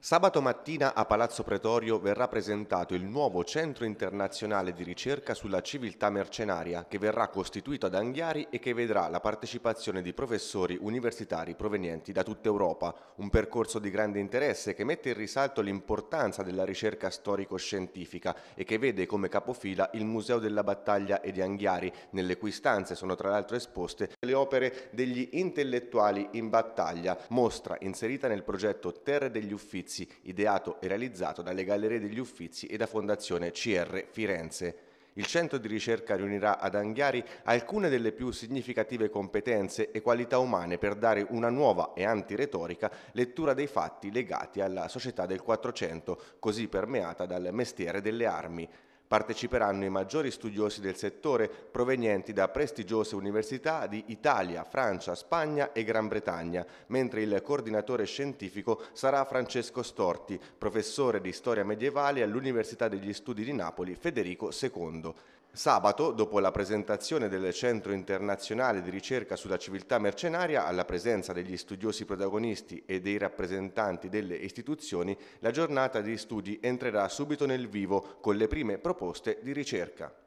Sabato mattina a Palazzo Pretorio verrà presentato il nuovo Centro Internazionale di Ricerca sulla Civiltà Mercenaria che verrà costituito ad Anghiari e che vedrà la partecipazione di professori universitari provenienti da tutta Europa, un percorso di grande interesse che mette in risalto l'importanza della ricerca storico-scientifica e che vede come capofila il Museo della Battaglia e di Anghiari, nelle cui stanze sono tra l'altro esposte le opere degli intellettuali in battaglia, mostra inserita nel progetto Terre degli Uffizi Uffizi, ideato e realizzato dalle Gallerie degli Uffizi e da Fondazione CR Firenze. Il centro di ricerca riunirà ad Anghiari alcune delle più significative competenze e qualità umane per dare una nuova e antiretorica lettura dei fatti legati alla società del Quattrocento, così permeata dal mestiere delle armi. Parteciperanno i maggiori studiosi del settore provenienti da prestigiose università di Italia, Francia, Spagna e Gran Bretagna, mentre il coordinatore scientifico sarà Francesco Storti, professore di storia medievale all'Università degli Studi di Napoli Federico II. Sabato, dopo la presentazione del Centro internazionale di ricerca sulla civiltà mercenaria, alla presenza degli studiosi protagonisti e dei rappresentanti delle istituzioni, la giornata di studi entrerà subito nel vivo con le prime proposte proposte di ricerca.